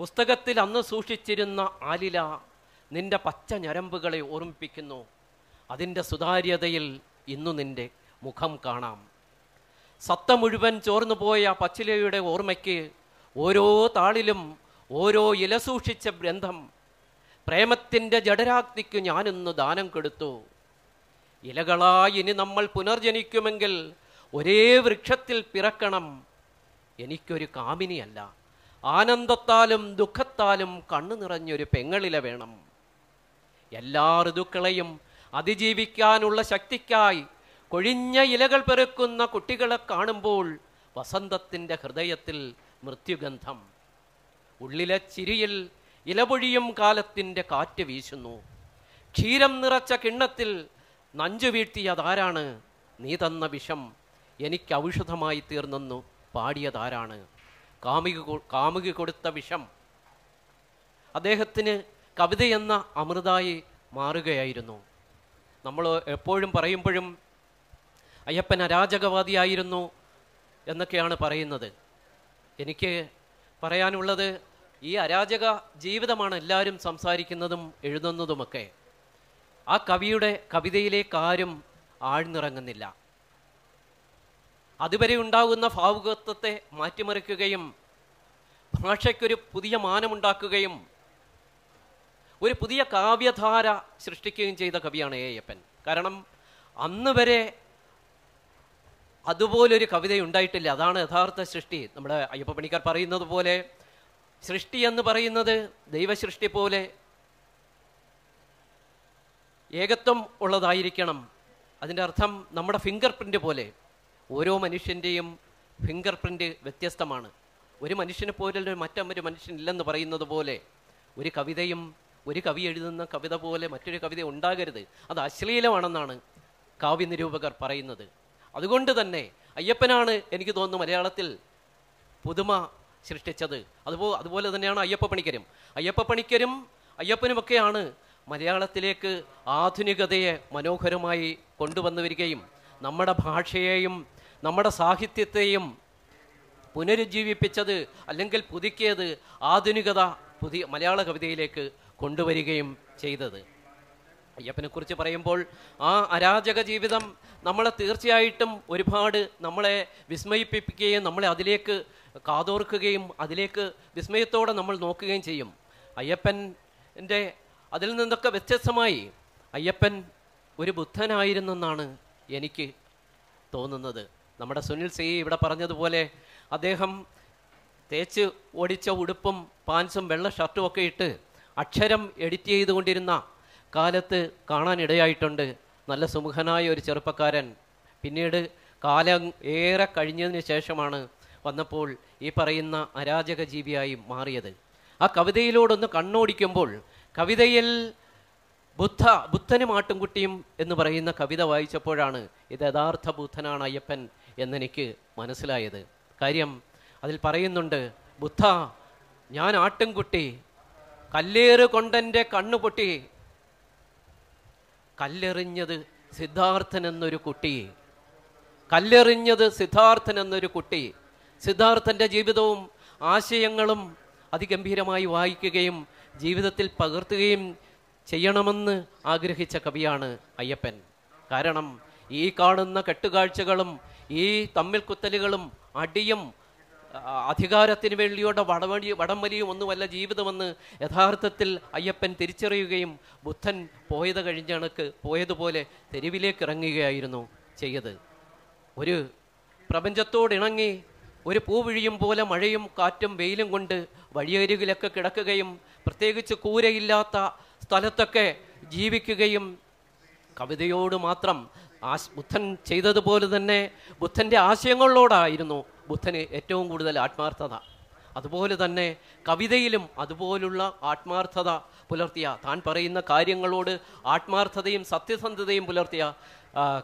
പുസ്തകത്തിൽ അന്ന് സൂക്ഷിച്ചിരുന്ന ആലില നിന്റെ പച്ച ഞരമ്പുകളെ ഓർമ്മിപ്പിക്കുന്നു അതിൻ്റെ സുതാര്യതയിൽ ഇന്നു നിന്റെ മുഖം കാണാം സത്ത മുഴുവൻ ചോർന്നു പോയ പച്ചിലയുടെ ഓർമ്മയ്ക്ക് ഓരോ താളിലും ഓരോ ഇല സൂക്ഷിച്ച ഗ്രന്ഥം പ്രേമത്തിൻ്റെ ജഡരാഗ്നിക്ക് ഞാനിന്ന് ദാനം കൊടുത്തു ഇലകളായി ഇനി നമ്മൾ പുനർജനിക്കുമെങ്കിൽ ഒരേ വൃക്ഷത്തിൽ പിറക്കണം എനിക്കൊരു കാമിനിയല്ല ആനന്ദത്താലും ദുഃഖത്താലും കണ്ണു നിറഞ്ഞൊരു പെങ്ങളില വേണം എല്ലാ ഋതുക്കളെയും അതിജീവിക്കാനുള്ള ശക്തിക്കായി കൊഴിഞ്ഞ ഇലകൾ പെറുക്കുന്ന കുട്ടികളെ കാണുമ്പോൾ വസന്തത്തിൻ്റെ ഹൃദയത്തിൽ മൃത്യുഗന്ധം ഉള്ളിലെ ചിരിയിൽ ഇലപൊഴിയും കാലത്തിൻ്റെ കാറ്റ് വീശുന്നു ക്ഷീരം നിറച്ച കിണ്ണത്തിൽ നഞ്ചു വീഴ്ത്തിയതാരാണ് നീ തന്ന വിഷം എനിക്ക് ഔഷധമായി തീർന്നെന്നു പാടിയതാരാണ് കാമുകി കാമുകി കൊടുത്ത വിഷം അദ്ദേഹത്തിന് കവിത എന്ന അമൃതായി മാറുകയായിരുന്നു നമ്മൾ എപ്പോഴും പറയുമ്പോഴും അയ്യപ്പൻ അരാജകവാദിയായിരുന്നു എന്നൊക്കെയാണ് പറയുന്നത് എനിക്ക് പറയാനുള്ളത് ഈ അരാജക ജീവിതമാണ് എല്ലാവരും സംസാരിക്കുന്നതും എഴുതുന്നതുമൊക്കെ ആ കവിയുടെ കവിതയിലേക്ക് ആരും ആഴ്ന്നിറങ്ങുന്നില്ല അതുവരെ ഉണ്ടാകുന്ന ഭാവുകത്വത്തെ മാറ്റിമറിക്കുകയും ഭാഷയ്ക്കൊരു പുതിയ മാനമുണ്ടാക്കുകയും ഒരു പുതിയ കാവ്യധാര സൃഷ്ടിക്കുകയും ചെയ്ത കവിയാണ് എ അയ്യപ്പൻ കാരണം അന്ന് വരെ അതുപോലൊരു കവിത ഉണ്ടായിട്ടില്ല അതാണ് യഥാർത്ഥ സൃഷ്ടി നമ്മുടെ അയ്യപ്പ പണിക്കർ പറയുന്നത് പോലെ സൃഷ്ടി എന്ന് പറയുന്നത് ദൈവസൃഷ്ടി പോലെ ഏകത്വം ഉള്ളതായിരിക്കണം അതിൻ്റെ അർത്ഥം നമ്മുടെ ഫിംഗർ പ്രിൻ്റ് പോലെ ഓരോ മനുഷ്യൻ്റെയും ഫിംഗർ പ്രിൻ്റ് വ്യത്യസ്തമാണ് ഒരു മനുഷ്യനെ പോലെ മറ്റൊരു മനുഷ്യനില്ലെന്ന് പറയുന്നത് പോലെ ഒരു കവിതയും ഒരു കവി എഴുതുന്ന കവിത പോലെ മറ്റൊരു കവിത ഉണ്ടാകരുത് അത് അശ്ലീലമാണെന്നാണ് കാവ്യനിരൂപകർ പറയുന്നത് അതുകൊണ്ട് തന്നെ അയ്യപ്പനാണ് എനിക്ക് തോന്നുന്നു മലയാളത്തിൽ പുതുമ സൃഷ്ടിച്ചത് അതുപോ അതുപോലെ തന്നെയാണ് അയ്യപ്പ പണിക്കരും അയ്യപ്പ പണിക്കരും അയ്യപ്പനുമൊക്കെയാണ് മലയാളത്തിലേക്ക് ആധുനികതയെ മനോഹരമായി കൊണ്ടുവന്നു വരികയും നമ്മുടെ ഭാഷയെയും നമ്മുടെ സാഹിത്യത്തെയും പുനരുജ്ജീവിപ്പിച്ചത് അല്ലെങ്കിൽ പുതുക്കിയത് ആധുനികത പുതിയ മലയാള കവിതയിലേക്ക് കൊണ്ടുവരികയും ചെയ്തത് കുറിച്ച് പറയുമ്പോൾ ആ അരാജക ജീവിതം നമ്മളെ തീർച്ചയായിട്ടും ഒരുപാട് നമ്മളെ വിസ്മയിപ്പിക്കുകയും നമ്മളെ അതിലേക്ക് കാതോർക്കുകയും അതിലേക്ക് വിസ്മയത്തോടെ നമ്മൾ നോക്കുകയും ചെയ്യും എൻ്റെ അതിൽ നിന്നൊക്കെ വ്യത്യസ്തമായി അയ്യപ്പൻ ഒരു ബുദ്ധനായിരുന്നെന്നാണ് എനിക്ക് തോന്നുന്നത് നമ്മുടെ സുനിൽ സി ഇവിടെ പറഞ്ഞതുപോലെ അദ്ദേഹം തേച്ച് ഓടിച്ച ഉടുപ്പും പാൻസും വെള്ള ഷർട്ടും ഒക്കെ ഇട്ട് അക്ഷരം എഡിറ്റ് ചെയ്തുകൊണ്ടിരുന്ന കാലത്ത് കാണാനിടയായിട്ടുണ്ട് നല്ല സുമുഖനായ ഒരു ചെറുപ്പക്കാരൻ പിന്നീട് കാലം ഏറെ കഴിഞ്ഞതിന് ശേഷമാണ് വന്നപ്പോൾ ഈ പറയുന്ന അരാജക ജീവിയായി മാറിയത് ആ കവിതയിലോടൊന്ന് കണ്ണോടിക്കുമ്പോൾ കവിതയിൽ ബുദ്ധ ബുദ്ധനും ആട്ടുംകുട്ടിയും എന്ന് പറയുന്ന കവിത വായിച്ചപ്പോഴാണ് ഇത് യഥാർത്ഥ ബുദ്ധനാണ് അയ്യപ്പൻ എന്നെനിക്ക് മനസ്സിലായത് കാര്യം അതിൽ പറയുന്നുണ്ട് ബുദ്ധ ഞാൻ ആട്ടുംകുട്ടി കല്ലേറ് കൊണ്ടെൻ്റെ കണ്ണു പൊട്ടി കല്ലെറിഞ്ഞത് സിദ്ധാർത്ഥൻ എന്നൊരു കുട്ടി കല്ലെറിഞ്ഞത് സിദ്ധാർത്ഥൻ എന്നൊരു കുട്ടി സിദ്ധാർത്ഥൻ്റെ ജീവിതവും ആശയങ്ങളും അതിഗംഭീരമായി വായിക്കുകയും ജീവിതത്തിൽ പകർത്തുകയും ചെയ്യണമെന്ന് ആഗ്രഹിച്ച കവിയാണ് അയ്യപ്പൻ കാരണം ഈ കാണുന്ന കെട്ടുകാഴ്ചകളും ഈ തമ്മിൽ കുത്തലുകളും അടിയും അധികാരത്തിന് വേണ്ടിയുടെ വടം വലിയും ഒന്നുമല്ല ജീവിതമെന്ന് യഥാർത്ഥത്തിൽ അയ്യപ്പൻ തിരിച്ചറിയുകയും ബുദ്ധൻ പോയത് കഴിഞ്ഞണക്ക് പോയതുപോലെ തെരുവിലേക്ക് ഇറങ്ങുകയായിരുന്നു ചെയ്തത് ഒരു പ്രപഞ്ചത്തോടിണങ്ങി ഒരു പൂവിഴിയും പോലെ മഴയും കാറ്റും വെയിലും കൊണ്ട് വഴിയരികിലൊക്കെ കിടക്കുകയും പ്രത്യേകിച്ച് കൂരയില്ലാത്ത സ്ഥലത്തൊക്കെ ജീവിക്കുകയും കവിതയോട് മാത്രം ആശ് ബുദ്ധൻ ചെയ്തതുപോലെ തന്നെ ബുദ്ധൻ്റെ ആശയങ്ങളോടായിരുന്നു ബുദ്ധന് ഏറ്റവും കൂടുതൽ ആത്മാർത്ഥത അതുപോലെ തന്നെ കവിതയിലും അതുപോലുള്ള ആത്മാർത്ഥത പുലർത്തിയ താൻ പറയുന്ന കാര്യങ്ങളോട് ആത്മാർത്ഥതയും സത്യസന്ധതയും പുലർത്തിയ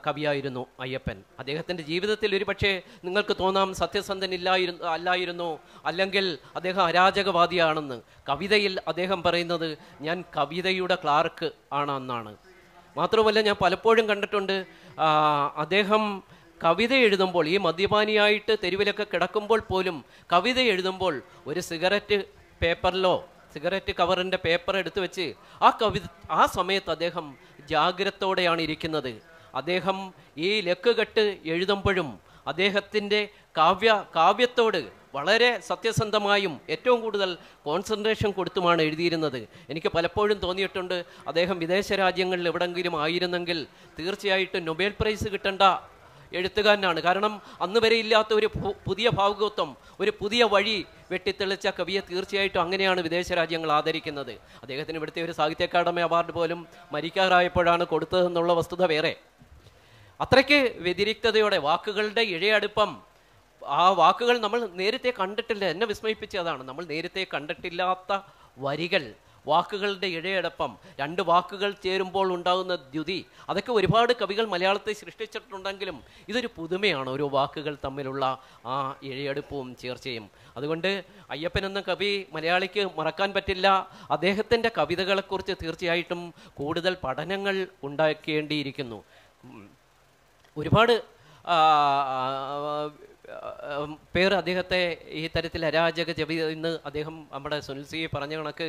കവിയായിരുന്നു അയ്യപ്പൻ അദ്ദേഹത്തിൻ്റെ ജീവിതത്തിൽ ഒരു പക്ഷേ നിങ്ങൾക്ക് തോന്നാം സത്യസന്ധനില്ലായിരുന്നു അല്ലായിരുന്നു അല്ലെങ്കിൽ അദ്ദേഹം അരാജകവാദിയാണെന്ന് കവിതയിൽ അദ്ദേഹം പറയുന്നത് ഞാൻ കവിതയുടെ ക്ലാർക്ക് ആണെന്നാണ് മാത്രമല്ല ഞാൻ പലപ്പോഴും കണ്ടിട്ടുണ്ട് അദ്ദേഹം കവിത എഴുതുമ്പോൾ ഈ മദ്യപാനിയായിട്ട് തെരുവിലൊക്കെ കിടക്കുമ്പോൾ പോലും കവിത എഴുതുമ്പോൾ ഒരു സിഗരറ്റ് പേപ്പറിലോ സിഗരറ്റ് കവറിൻ്റെ പേപ്പർ എടുത്തു വെച്ച് ആ കവിത ആ സമയത്ത് അദ്ദേഹം ജാഗ്രതയോടെയാണ് ഇരിക്കുന്നത് അദ്ദേഹം ഈ ലക്കുകെട്ട് എഴുതുമ്പോഴും അദ്ദേഹത്തിൻ്റെ കാവ്യ കാവ്യത്തോട് വളരെ സത്യസന്ധമായും ഏറ്റവും കൂടുതൽ കോൺസെൻട്രേഷൻ കൊടുത്തുമാണ് എഴുതിയിരുന്നത് എനിക്ക് പലപ്പോഴും തോന്നിയിട്ടുണ്ട് അദ്ദേഹം വിദേശ രാജ്യങ്ങളിൽ എവിടെങ്കിലും ആയിരുന്നെങ്കിൽ തീർച്ചയായിട്ടും നൊബേൽ പ്രൈസ് കിട്ടേണ്ട എഴുത്തുകാരനാണ് കാരണം അന്ന് വരെ ഇല്ലാത്ത ഒരു പുതിയ ഭാവുകത്വം ഒരു പുതിയ വഴി വെട്ടിത്തെളിച്ച കവിയെ തീർച്ചയായിട്ടും അങ്ങനെയാണ് വിദേശ രാജ്യങ്ങൾ ആദരിക്കുന്നത് അദ്ദേഹത്തിന് ഇവിടുത്തെ ഒരു സാഹിത്യ അക്കാദമി അവാർഡ് പോലും മരിക്കാറായപ്പോഴാണ് കൊടുത്തതെന്നുള്ള വസ്തുത വേറെ അത്രയ്ക്ക് വ്യതിരിക്തതയോടെ വാക്കുകളുടെ ഇഴയടുപ്പം ആ വാക്കുകൾ നമ്മൾ നേരത്തെ കണ്ടിട്ടില്ല എന്നെ വിസ്മയിപ്പിച്ചതാണ് നമ്മൾ നേരത്തെ കണ്ടിട്ടില്ലാത്ത വരികൾ വാക്കുകളുടെ ഇഴയടപ്പം രണ്ട് വാക്കുകൾ ചേരുമ്പോൾ ഉണ്ടാകുന്ന ദ്യുതി അതൊക്കെ ഒരുപാട് കവികൾ മലയാളത്തെ സൃഷ്ടിച്ചിട്ടുണ്ടെങ്കിലും ഇതൊരു പുതുമയാണ് ഓരോ വാക്കുകൾ തമ്മിലുള്ള ആ ഇഴയടുപ്പും ചേർച്ചയും അതുകൊണ്ട് അയ്യപ്പൻ എന്ന കവി മലയാളിക്ക് മറക്കാൻ പറ്റില്ല അദ്ദേഹത്തിൻ്റെ കവിതകളെക്കുറിച്ച് തീർച്ചയായിട്ടും കൂടുതൽ പഠനങ്ങൾ ഉണ്ടാക്കേണ്ടിയിരിക്കുന്നു ഒരുപാട് പേർ അദ്ദേഹത്തെ ഈ തരത്തിൽ അരാജക ജപി ഇന്ന് അദ്ദേഹം നമ്മുടെ സുനിൽ സി പറഞ്ഞ കണക്ക്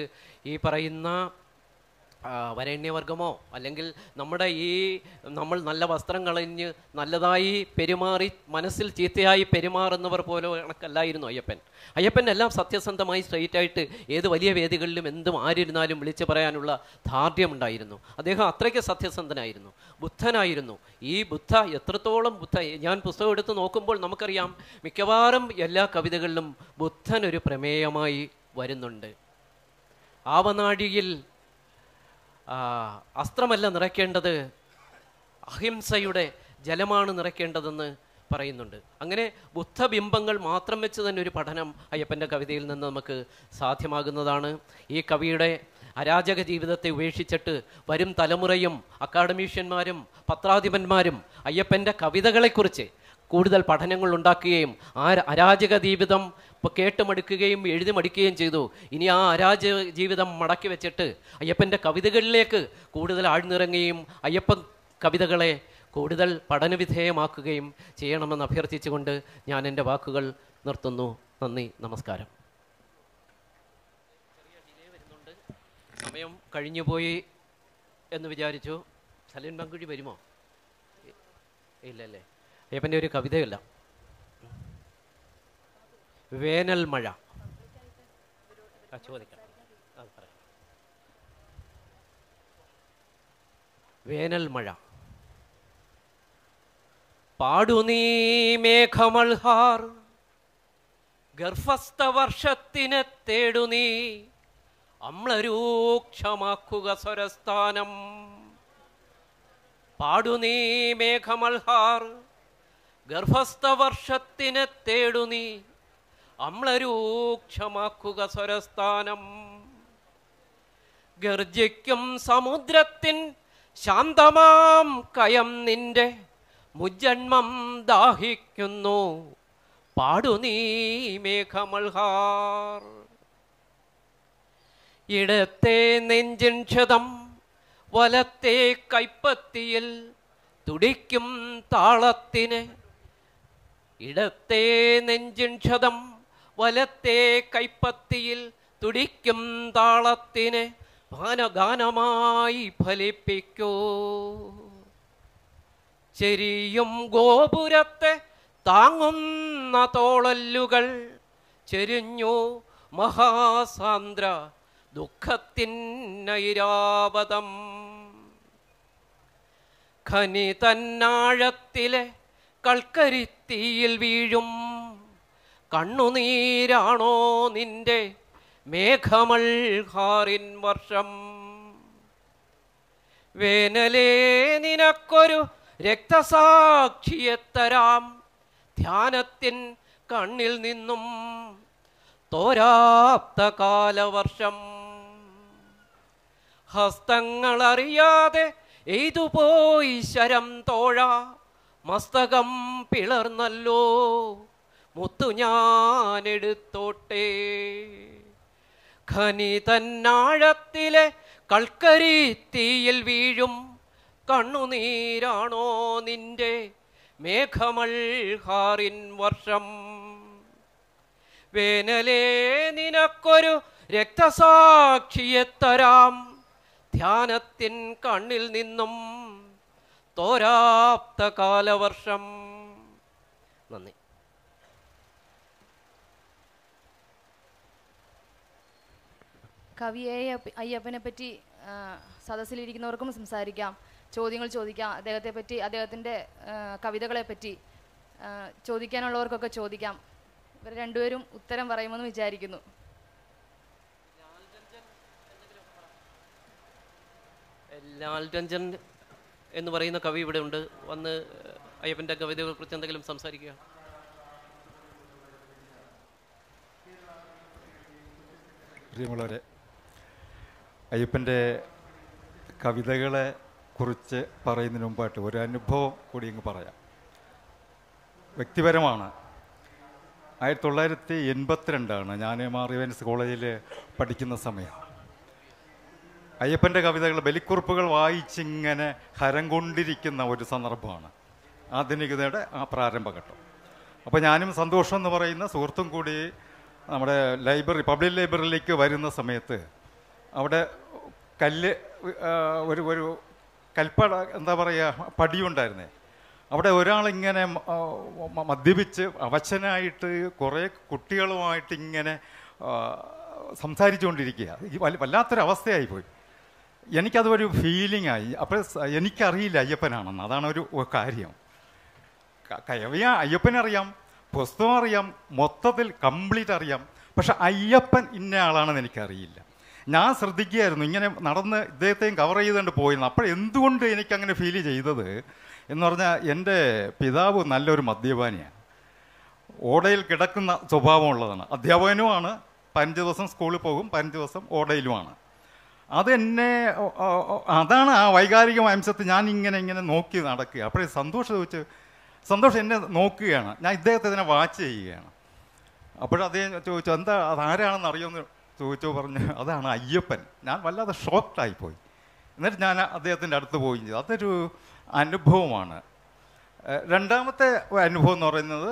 ഈ പറയുന്ന വരേണ്യവർഗമോ അല്ലെങ്കിൽ നമ്മുടെ ഈ നമ്മൾ നല്ല വസ്ത്രം കളഞ്ഞ് നല്ലതായി പെരുമാറി മനസ്സിൽ ചീത്തയായി പെരുമാറുന്നവർ പോലെ കണക്കല്ലായിരുന്നു അയ്യപ്പൻ അയ്യപ്പൻ എല്ലാം സത്യസന്ധമായി സ്ട്രെയിറ്റായിട്ട് ഏത് വലിയ വേദികളിലും എന്തും ആരിരുന്നാലും വിളിച്ചു പറയാനുള്ള ധാർഢ്യമുണ്ടായിരുന്നു അദ്ദേഹം അത്രയ്ക്ക് സത്യസന്ധനായിരുന്നു ബുദ്ധനായിരുന്നു ഈ ബുദ്ധ എത്രത്തോളം ബുദ്ധ ഞാൻ പുസ്തകം എടുത്ത് നോക്കുമ്പോൾ നമുക്കറിയാം മിക്കവാറും എല്ലാ കവിതകളിലും ബുദ്ധൻ ഒരു പ്രമേയമായി വരുന്നുണ്ട് ആവനാഴിയിൽ അസ്ത്രമല്ല നിറയ്ക്കേണ്ടത് അഹിംസയുടെ ജലമാണ് നിറയ്ക്കേണ്ടതെന്ന് പറയുന്നുണ്ട് അങ്ങനെ ബുദ്ധബിംബങ്ങൾ മാത്രം വെച്ച് തന്നെ ഒരു പഠനം അയ്യപ്പൻ്റെ കവിതയിൽ നിന്ന് നമുക്ക് സാധ്യമാകുന്നതാണ് ഈ കവിയുടെ അരാജക ജീവിതത്തെ ഉപേക്ഷിച്ചിട്ട് വരും തലമുറയും അക്കാഡമീഷ്യന്മാരും പത്രാധിപന്മാരും അയ്യപ്പൻ്റെ കവിതകളെക്കുറിച്ച് കൂടുതൽ പഠനങ്ങൾ ഉണ്ടാക്കുകയും ആ അരാജക ജീവിതം മടുക്കുകയും എഴുതി മടിക്കുകയും ചെയ്തു ഇനി ആ അരാജ ജീവിതം മടക്കി വെച്ചിട്ട് അയ്യപ്പൻ്റെ കവിതകളിലേക്ക് കൂടുതൽ ആഴ്ന്നിറങ്ങുകയും അയ്യപ്പൻ കവിതകളെ കൂടുതൽ പഠനവിധേയമാക്കുകയും ചെയ്യണമെന്ന് അഭ്യർത്ഥിച്ചുകൊണ്ട് ഞാൻ എൻ്റെ വാക്കുകൾ നിർത്തുന്നു നന്ദി നമസ്കാരം സമയം കഴിഞ്ഞുപോയി എന്ന് വിചാരിച്ചു സലീൻ പങ്കുഴി വരുമോ ഇല്ലല്ലേ ഏപ്പൻ്റെ ഒരു കവിതയില്ല വേനൽ മഴ വേനൽ മഴ പാടുനീ മേഘമൾഹാർ ഗർഭസ്ഥ വർഷത്തിനെ തേടുനീ അമ്ലരൂക്ഷമാക്കുക സ്വരസ്ഥാനം പാടുനീ മേഘമൾഹാർ ഗർഭസ്ഥവർഷത്തിനെ തേടുനി അമ്ലരൂക്ഷമാക്കുക സ്വരസ്ഥാനം ഗർജിക്കും സമുദ്രത്തിൻ ശാന്തമാം കയം നിന്റെ മുജന്മം ദാഹിക്കുന്നു പാടുനീ മേഘമൾഹാർ ഇടത്തെ നെഞ്ചിൻ ക്ഷതം വലത്തെ കൈപ്പത്തിയിൽ തുടിക്കും താളത്തിന് ഇടത്തെ നെഞ്ചിൻ ക്ഷതം വലത്തെ കൈപ്പത്തിയിൽ തുടിക്കും താളത്തിന് ഭാനഗാനമായി ഫലിപ്പിക്കൂ ചെരിയും ഗോപുരത്തെ താങ്ങുന്ന തോളല്ലുകൾ ചെരിഞ്ഞു മഹാസാന്ദ്ര നൈരാവതം ഖനി തന്നാഴത്തിലെ കൽക്കരിത്തിയിൽ വീഴും കണ്ണുനീരാണോ നിന്റെ മേഘമൾ ഹാറിൻ വർഷം വേനലേ നിനക്കൊരു രക്തസാക്ഷിയെത്തരാം ധ്യാനത്തിൻ കണ്ണിൽ നിന്നും തോരാപ്ത കാലവർഷം ഹസ്തങ്ങളറിയാതെ എയ്തുപോയി ശരം തോഴ മസ്തകം പിളർന്നല്ലോ മുത്തു ഞാനെടുത്തോട്ടെ ഖനി തന്നാഴത്തിലെ കൽക്കരി തീയിൽ വീഴും കണ്ണുനീരാണോ നിന്റെ മേഘമൾഹാറിൻ വർഷം വേനലേ നിനക്കൊരു രക്തസാക്ഷിയെത്തരാം ധ്യാനത്തിൻ കണ്ണിൽ നിന്നും തോരാപ്ത കാലവർഷം നന്ദി കവിയെ അയ്യപ്പനെ പറ്റി സദസ്സിലിരിക്കുന്നവർക്കും സംസാരിക്കാം ചോദ്യങ്ങൾ ചോദിക്കാം അദ്ദേഹത്തെ പറ്റി അദ്ദേഹത്തിൻ്റെ കവിതകളെ പറ്റി ചോദിക്കാനുള്ളവർക്കൊക്കെ ചോദിക്കാം ഇവർ രണ്ടുപേരും ഉത്തരം പറയുമെന്ന് വിചാരിക്കുന്നു ലാൽ രഞ്ജൻ എന്ന് പറയുന്ന കവി ഇവിടെ ഉണ്ട് വന്ന് അയ്യപ്പൻ്റെ കവിതകളെക്കുറിച്ച് എന്തെങ്കിലും സംസാരിക്കുക പ്രിയമുള്ളവരെ അയ്യപ്പൻ്റെ കവിതകളെ കുറിച്ച് പറയുന്നതിന് മുമ്പായിട്ട് ഒരു അനുഭവം കൂടി ഇങ്ങ് പറയാം വ്യക്തിപരമാണ് ആയിരത്തി തൊള്ളായിരത്തി എൺപത്തിരണ്ടാണ് ഞാൻ മാറിവൻസ് കോളേജിൽ പഠിക്കുന്ന സമയം അയ്യപ്പൻ്റെ കവിതകൾ ബലിക്കുറിപ്പുകൾ വായിച്ചിങ്ങനെ ഹരം കൊണ്ടിരിക്കുന്ന ഒരു സന്ദർഭമാണ് ആധുനികതയുടെ ആ പ്രാരംഭഘട്ടം അപ്പോൾ ഞാനും സന്തോഷം എന്ന് പറയുന്ന സുഹൃത്തും കൂടി നമ്മുടെ ലൈബ്രറി പബ്ലിക് ലൈബ്രറിയിലേക്ക് വരുന്ന സമയത്ത് അവിടെ കല്ല് ഒരു ഒരു കൽപ്പട എന്താ പറയുക പടിയുണ്ടായിരുന്നേ അവിടെ ഒരാളിങ്ങനെ മദ്യപിച്ച് അവശനായിട്ട് കുറേ കുട്ടികളുമായിട്ട് ഇങ്ങനെ സംസാരിച്ചുകൊണ്ടിരിക്കുക വല്ലാത്തൊരവസ്ഥയായിപ്പോയി എനിക്കതൊരു ഫീലിംഗ് ആയി അപ്പോൾ എനിക്കറിയില്ല അയ്യപ്പനാണെന്ന് അതാണ് ഒരു കാര്യം കയവിയ അയ്യപ്പനറിയാം പുസ്തകം അറിയാം മൊത്തത്തിൽ കംപ്ലീറ്റ് അറിയാം പക്ഷെ അയ്യപ്പൻ ഇന്ന ആളാണെന്ന് എനിക്കറിയില്ല ഞാൻ ശ്രദ്ധിക്കുകയായിരുന്നു ഇങ്ങനെ നടന്ന് ഇദ്ദേഹത്തെയും കവർ ചെയ്തുകൊണ്ട് പോയിരുന്നു അപ്പോൾ എന്തുകൊണ്ട് എനിക്കങ്ങനെ ഫീൽ ചെയ്തത് എന്ന് പറഞ്ഞാൽ എൻ്റെ പിതാവ് നല്ലൊരു മദ്യപാനിയാണ് ഓടയിൽ കിടക്കുന്ന സ്വഭാവമുള്ളതാണ് അധ്യാപകനുമാണ് പതിനഞ്ച് ദിവസം സ്കൂളിൽ പോകും പതിനഞ്ച് ദിവസം ഓടയിലുമാണ് അതെന്നെ അതാണ് ആ വൈകാരിക വംശത്ത് ഞാൻ ഇങ്ങനെ ഇങ്ങനെ നോക്കി നടക്കുക അപ്പോഴേ സന്തോഷം ചോദിച്ച് സന്തോഷം എന്നെ നോക്കുകയാണ് ഞാൻ ഇദ്ദേഹത്തെ തന്നെ വാച്ച് ചെയ്യുകയാണ് അപ്പോഴദ്ദേഹം ചോദിച്ചു എന്താ അതാരാണെന്ന് അറിയുമെന്ന് ചോദിച്ചോ പറഞ്ഞു അതാണ് അയ്യപ്പൻ ഞാൻ വല്ലാതെ ഷോക്ക്ഡായിപ്പോയി എന്നിട്ട് ഞാൻ അദ്ദേഹത്തിൻ്റെ അടുത്ത് പോയി ചെയ്തു അതൊരു അനുഭവമാണ് രണ്ടാമത്തെ അനുഭവം എന്ന് പറയുന്നത്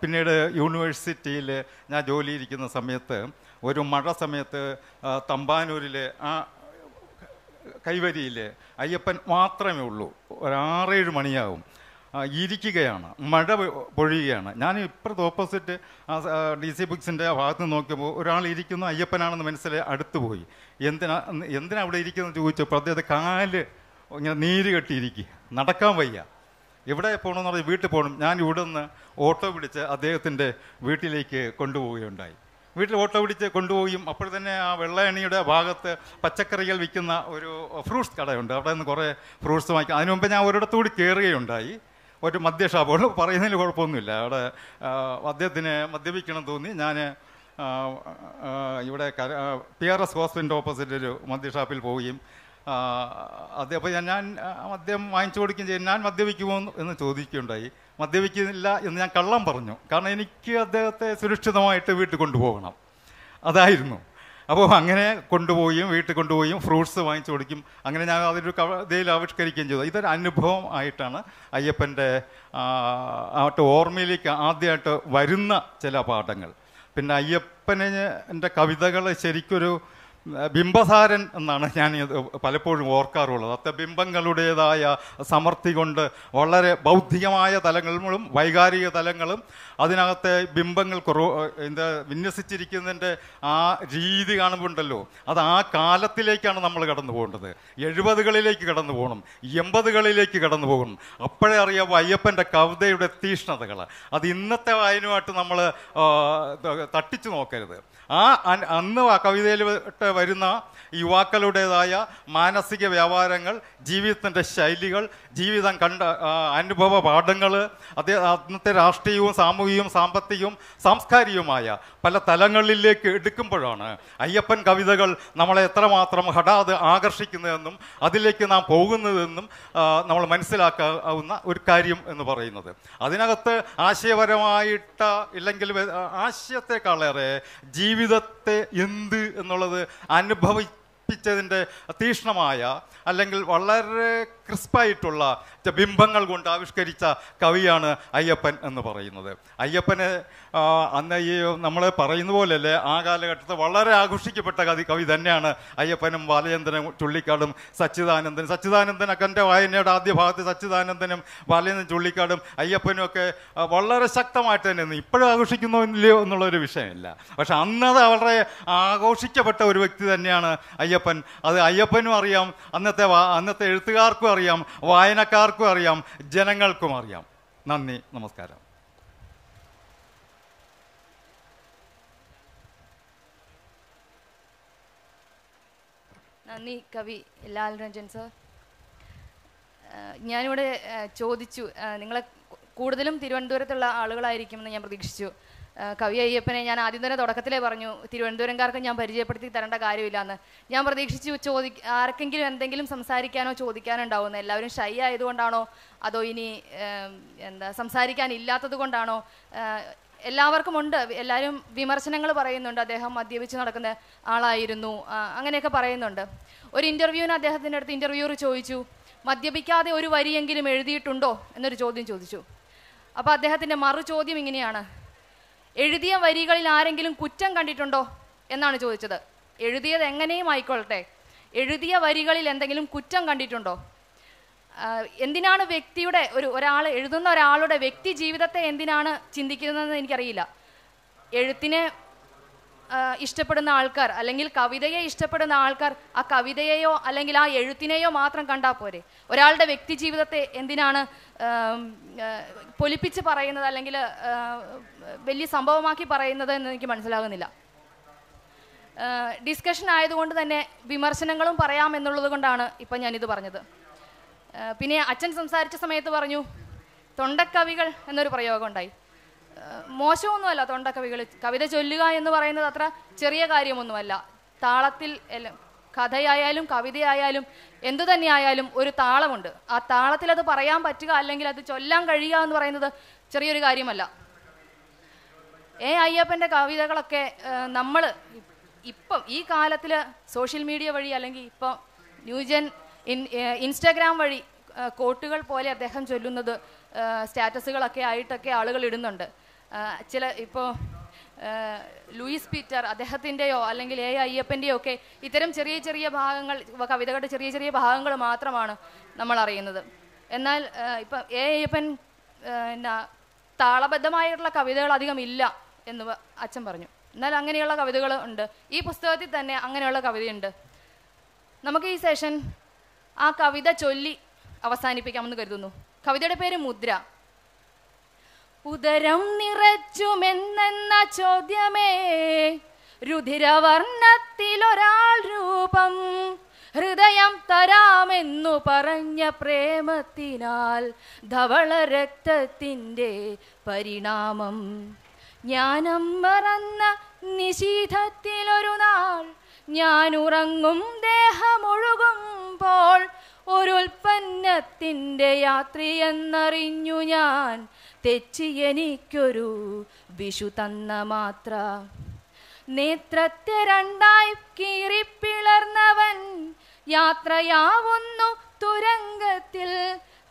പിന്നീട് യൂണിവേഴ്സിറ്റിയിൽ ഞാൻ ജോലിയിരിക്കുന്ന സമയത്ത് ഒരു മഴ സമയത്ത് തമ്പാനൂരിലെ ആ കൈവരിയിലെ അയ്യപ്പൻ മാത്രമേ ഉള്ളൂ ഒരു ആറേഴ് മണിയാവും ഇരിക്കുകയാണ് മഴ പൊഴിയുകയാണ് ഞാൻ ഇപ്പുറത്ത് ഓപ്പോസിറ്റ് ഡി സി ബുക്സിൻ്റെ ഭാഗത്ത് നിന്ന് നോക്കിയപ്പോൾ ഒരാൾ ഇരിക്കുന്നു അയ്യപ്പനാണെന്ന് മനസ്സിലായി അടുത്ത് പോയി എന്തിനാ എന്തിനാ അവിടെ ഇരിക്കുന്നത് ചോദിച്ചപ്പോൾ അദ്ദേഹത്തെ കാല് ഇങ്ങനെ നീര് കെട്ടിയിരിക്കുക നടക്കാൻ വയ്യ എവിടെ പോകണമെന്ന് പറഞ്ഞാൽ വീട്ടിൽ പോകണം ഞാൻ ഇവിടെ നിന്ന് ഓട്ടോ പിടിച്ച് അദ്ദേഹത്തിൻ്റെ വീട്ടിലേക്ക് കൊണ്ടുപോവുകയുണ്ടായി വീട്ടിൽ ഓട്ടോ പിടിച്ച് കൊണ്ടുപോയും അപ്പോൾ തന്നെ ആ വെള്ളയണിയുടെ ഭാഗത്ത് പച്ചക്കറികൾ വിൽക്കുന്ന ഒരു ഫ്രൂട്ട്സ് കടയുണ്ട് അവിടെ നിന്ന് കുറേ ഫ്രൂട്ട്സ് വാങ്ങിക്കും അതിനു മുമ്പ് ഞാൻ ഒരിടത്തു കൂടി കയറുകയുണ്ടായി ഒരു ഷാപ്പുകൾ പറയുന്നതിൽ കുഴപ്പമൊന്നുമില്ല അവിടെ മദ്യത്തിന് മദ്യപിക്കണം തോന്നി ഞാൻ ഇവിടെ പി ആർ എസ് ഹോസ്പിറ്റലിൻ്റെ ഓപ്പോസിറ്റ് ഒരു ഷാപ്പിൽ പോവുകയും അദ്ദേഹം അപ്പോൾ ഞാൻ മദ്യം വാങ്ങിച്ചു കൊടുക്കുകയും ചെയ്യും ഞാൻ മദ്യപിക്കുമോ എന്ന് ചോദിക്കുകയുണ്ടായി മദ്യപിക്കുന്നില്ല എന്ന് ഞാൻ കള്ളം പറഞ്ഞു കാരണം എനിക്ക് അദ്ദേഹത്തെ സുരക്ഷിതമായിട്ട് വീട്ടിൽ കൊണ്ടുപോകണം അതായിരുന്നു അപ്പോൾ അങ്ങനെ കൊണ്ടുപോയും വീട്ടിൽ കൊണ്ടുപോയും ഫ്രൂട്ട്സ് വാങ്ങിച്ചു കൊടുക്കും അങ്ങനെ ഞാൻ അതൊരു കവിതയിൽ ആവിഷ്കരിക്കുകയും ചെയ്തു ഇതൊരു അനുഭവം ആയിട്ടാണ് അയ്യപ്പൻ്റെ ആട്ട് ഓർമ്മയിലേക്ക് ആദ്യമായിട്ട് വരുന്ന ചില പാഠങ്ങൾ പിന്നെ അയ്യപ്പനെ എൻ്റെ കവിതകൾ ശരിക്കൊരു ബിംബസാരൻ എന്നാണ് ഞാൻ പലപ്പോഴും ഓർക്കാറുള്ളത് ബിംബങ്ങളുടേതായ സമർത്ഥി കൊണ്ട് വളരെ ബൗദ്ധികമായ തലങ്ങളും വൈകാരിക തലങ്ങളും അതിനകത്തെ ബിംബങ്ങൾ കുറവ് എന്താ വിന്യസിച്ചിരിക്കുന്നതിൻ്റെ ആ രീതി കാണുമ്പോണ്ടല്ലോ അത് ആ കാലത്തിലേക്കാണ് നമ്മൾ കടന്നു പോകേണ്ടത് എഴുപതുകളിലേക്ക് കടന്നു പോകണം എൺപതുകളിലേക്ക് കടന്നു പോകണം അപ്പോഴേ അറിയാവൂ അയ്യപ്പൻ്റെ കവിതയുടെ തീഷ്ണതകൾ അത് ഇന്നത്തെ വായനയുമായിട്ട് നമ്മൾ തട്ടിച്ചു നോക്കരുത് ആ അന്ന് കവിതയിലോട്ട് വരുന്ന യുവാക്കളുടേതായ മാനസിക വ്യാപാരങ്ങൾ ജീവിതത്തിൻ്റെ ശൈലികൾ ജീവിതം കണ്ട അനുഭവ പാഠങ്ങൾ അതേ അന്നത്തെ രാഷ്ട്രീയവും സാമൂഹികവും സാമ്പത്തികവും സാംസ്കാരികവുമായ പല തലങ്ങളിലേക്ക് എടുക്കുമ്പോഴാണ് അയ്യപ്പൻ കവിതകൾ നമ്മളെ എത്രമാത്രം ഹടാത് ആകർഷിക്കുന്നതെന്നും അതിലേക്ക് നാം പോകുന്നതെന്നും നമ്മൾ മനസ്സിലാക്കാവുന്ന ഒരു കാര്യം എന്ന് പറയുന്നത് അതിനകത്ത് ആശയപരമായിട്ട് ഇല്ലെങ്കിൽ ആശയത്തെക്കാളേറെ ജീവി ജീവിതത്തെ എന്ത് എന്നുള്ളത് അനുഭവിപ്പിച്ചതിൻ്റെ തീക്ഷ്ണമായ അല്ലെങ്കിൽ വളരെ ക്രിസ്പായിട്ടുള്ള ബിംബങ്ങൾ കൊണ്ട് ആവിഷ്കരിച്ച കവിയാണ് അയ്യപ്പൻ എന്ന് പറയുന്നത് അയ്യപ്പനെ അന്ന് ഈ നമ്മൾ പറയുന്ന പോലെയല്ലേ ആ കാലഘട്ടത്തിൽ വളരെ ആഘോഷിക്കപ്പെട്ട കവി കവി തന്നെയാണ് അയ്യപ്പനും ബാലചന്ദ്രനും ചുള്ളിക്കാടും സച്ചിദാനന്ദൻ സച്ചിദാനന്ദനൊക്കെ എൻ്റെ വായനയുടെ ആദ്യ ഭാഗത്ത് സച്ചിദാനന്ദനും ബാലചന്ദ്രൻ ചുള്ളിക്കാടും അയ്യപ്പനും ഒക്കെ വളരെ ശക്തമായിട്ട് തന്നെ ഇപ്പോഴും ആഘോഷിക്കുന്നോ ഇല്ലയോ എന്നുള്ളൊരു വിഷയമില്ല പക്ഷെ അന്നത് വളരെ ആഘോഷിക്കപ്പെട്ട ഒരു വ്യക്തി തന്നെയാണ് അയ്യപ്പൻ അത് അയ്യപ്പനും അറിയാം അന്നത്തെ അന്നത്തെ എഴുത്തുകാർക്കും അറിയാം വായനക്കാർക്കും അറിയാം ജനങ്ങൾക്കും അറിയാം നന്ദി നമസ്കാരം നന്ദി കവി ലാൽ രഞ്ജൻ സർ ഞാനിവിടെ ചോദിച്ചു നിങ്ങളെ കൂടുതലും തിരുവനന്തപുരത്തുള്ള ആളുകളായിരിക്കുമെന്ന് ഞാൻ പ്രതീക്ഷിച്ചു കവി അയ്യപ്പനെ ഞാൻ ആദ്യം തന്നെ തുടക്കത്തിലേ പറഞ്ഞു തിരുവനന്തപുരംകാർക്ക് ഞാൻ പരിചയപ്പെടുത്തി തരേണ്ട കാര്യമില്ലാന്ന് ഞാൻ പ്രതീക്ഷിച്ചു ചോദി ആർക്കെങ്കിലും എന്തെങ്കിലും സംസാരിക്കാനോ ചോദിക്കാനോ ഉണ്ടാവുന്ന എല്ലാവരും ഷൈ ആയതുകൊണ്ടാണോ അതോ ഇനി എന്താ സംസാരിക്കാനില്ലാത്തത് കൊണ്ടാണോ എല്ലാവർക്കും ഉണ്ട് എല്ലാവരും വിമർശനങ്ങൾ പറയുന്നുണ്ട് അദ്ദേഹം മദ്യപിച്ച് നടക്കുന്ന ആളായിരുന്നു അങ്ങനെയൊക്കെ പറയുന്നുണ്ട് ഒരു ഇൻ്റർവ്യൂവിന് അദ്ദേഹത്തിൻ്റെ അടുത്ത് ഇൻ്റർവ്യൂവർ ചോദിച്ചു മദ്യപിക്കാതെ ഒരു വരിയെങ്കിലും എഴുതിയിട്ടുണ്ടോ എന്നൊരു ചോദ്യം ചോദിച്ചു അപ്പോൾ അദ്ദേഹത്തിൻ്റെ മറു ചോദ്യം ഇങ്ങനെയാണ് എഴുതിയ വരികളിൽ ആരെങ്കിലും കുറ്റം കണ്ടിട്ടുണ്ടോ എന്നാണ് ചോദിച്ചത് എഴുതിയത് എങ്ങനെയും ആയിക്കൊള്ളട്ടെ എഴുതിയ വരികളിൽ എന്തെങ്കിലും കുറ്റം കണ്ടിട്ടുണ്ടോ എന്തിനാണ് വ്യക്തിയുടെ ഒരു ഒരാൾ എഴുതുന്ന ഒരാളുടെ വ്യക്തി ജീവിതത്തെ എന്തിനാണ് ചിന്തിക്കുന്നതെന്ന് എനിക്കറിയില്ല എഴുത്തിനെ ഇഷ്ടപ്പെടുന്ന ആൾക്കാർ അല്ലെങ്കിൽ കവിതയെ ഇഷ്ടപ്പെടുന്ന ആൾക്കാർ ആ കവിതയെയോ അല്ലെങ്കിൽ ആ എഴുത്തിനെയോ മാത്രം കണ്ടാൽ പോരെ ഒരാളുടെ വ്യക്തി ജീവിതത്തെ എന്തിനാണ് പൊലിപ്പിച്ച് പറയുന്നത് അല്ലെങ്കിൽ വലിയ സംഭവമാക്കി പറയുന്നത് എന്ന് എനിക്ക് മനസ്സിലാകുന്നില്ല ഡിസ്കഷൻ ആയതുകൊണ്ട് തന്നെ വിമർശനങ്ങളും പറയാം എന്നുള്ളത് കൊണ്ടാണ് ഇപ്പം ഞാനിത് പറഞ്ഞത് പിന്നെ അച്ഛൻ സംസാരിച്ച സമയത്ത് പറഞ്ഞു തൊണ്ടക്കവികൾ എന്നൊരു പ്രയോഗം ഉണ്ടായി മോശമൊന്നുമല്ല തൊണ്ട കവികൾ കവിത ചൊല്ലുക എന്ന് പറയുന്നത് അത്ര ചെറിയ കാര്യമൊന്നുമല്ല താളത്തിൽ കഥയായാലും കവിതയായാലും എന്തു തന്നെയായാലും ഒരു താളമുണ്ട് ആ താളത്തിൽ അത് പറയാൻ പറ്റുക അല്ലെങ്കിൽ അത് ചൊല്ലാൻ കഴിയുക എന്ന് പറയുന്നത് ചെറിയൊരു കാര്യമല്ല എ അയ്യപ്പൻ്റെ കവിതകളൊക്കെ നമ്മൾ ഇപ്പം ഈ കാലത്തിൽ സോഷ്യൽ മീഡിയ വഴി അല്ലെങ്കിൽ ഇപ്പം ന്യൂജൻ ഇൻസ്റ്റാഗ്രാം വഴി കോട്ടുകൾ പോലെ അദ്ദേഹം ചൊല്ലുന്നത് സ്റ്റാറ്റസുകളൊക്കെ ആയിട്ടൊക്കെ ആളുകൾ ഇടുന്നുണ്ട് ചില ഇപ്പോൾ ലൂയിസ് പീറ്റർ അദ്ദേഹത്തിൻ്റെയോ അല്ലെങ്കിൽ എ അയ്യപ്പൻ്റെയോ ഒക്കെ ഇത്തരം ചെറിയ ചെറിയ ഭാഗങ്ങൾ കവിതകളുടെ ചെറിയ ചെറിയ ഭാഗങ്ങൾ മാത്രമാണ് നമ്മൾ അറിയുന്നത് എന്നാൽ ഇപ്പം എ അയ്യപ്പൻ എന്നാ താളബദ്ധമായിട്ടുള്ള കവിതകൾ അധികം ഇല്ല എന്ന് അച്ഛൻ പറഞ്ഞു എന്നാൽ അങ്ങനെയുള്ള കവിതകൾ ഉണ്ട് ഈ പുസ്തകത്തിൽ തന്നെ അങ്ങനെയുള്ള കവിതയുണ്ട് നമുക്ക് ഈ സെഷൻ ആ കവിത ചൊല്ലി അവസാനിപ്പിക്കാമെന്ന് കരുതുന്നു കവിതയുടെ പേര് മുദ്ര ഉദരം നിറച്ചുമെന്നെന്ന ചോദ്യമേ രുധിരവർണ്ണത്തിലൊരാൾ രൂപം ഹൃദയം തരാമെന്നു പറഞ്ഞ പ്രേമത്തിനാൽ ധവള രക്തത്തിൻ്റെ പരിണാമം ജ്ഞാനം മറന്ന നിശീതത്തിലൊരു നാൾ ഞാൻ ഉറങ്ങും ദേഹമൊഴുകുമ്പോൾ ഒരുൽപ്പന്നത്തിൻ്റെ യാത്രിയെന്നറിഞ്ഞു ഞാൻ തെച്ചി എനിക്കൊരു വിഷു തന്ന മാത്ര നേത്രത്തെ രണ്ടായി കീറിപ്പിളർന്നവൻ യാത്രയാവുന്നു തുരങ്കത്തിൽ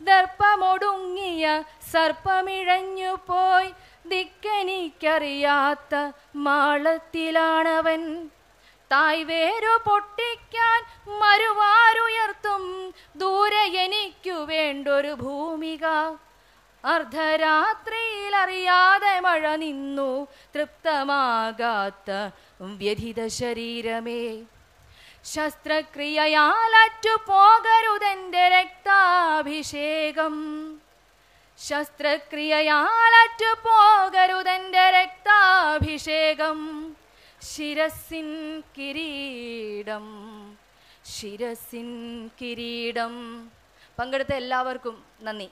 ദർപ്പമൊടുങ്ങിയ സർപ്പമിഴഞ്ഞു പോയി ദിക്കനിക്കറിയാത്ത മാളത്തിലാണവൻ തായ് വേരു പൊട്ടിക്കാൻ മരുവാരുയർത്തും ദൂരെ എനിക്കു വേണ്ടൊരു ഭൂമിക അർദ്ധരാത്രിയിൽ അറിയാതെ മഴ നിന്നു തൃപ്തമാകാത്ത വ്യഥിത ശരീരമേ ശസ്ത്രക്രിയയാലറ്റു പോകരുതെൻ്റെ രക്താഭിഷേകം ശസ്ത്രക്രിയയാലറ്റു പോകരുതെൻ്റെ രക്താഭിഷേകം ശിരസിൻ കിരീടം ശിരസിൻ കിരീടം പങ്കെടുത്ത എല്ലാവർക്കും നന്ദി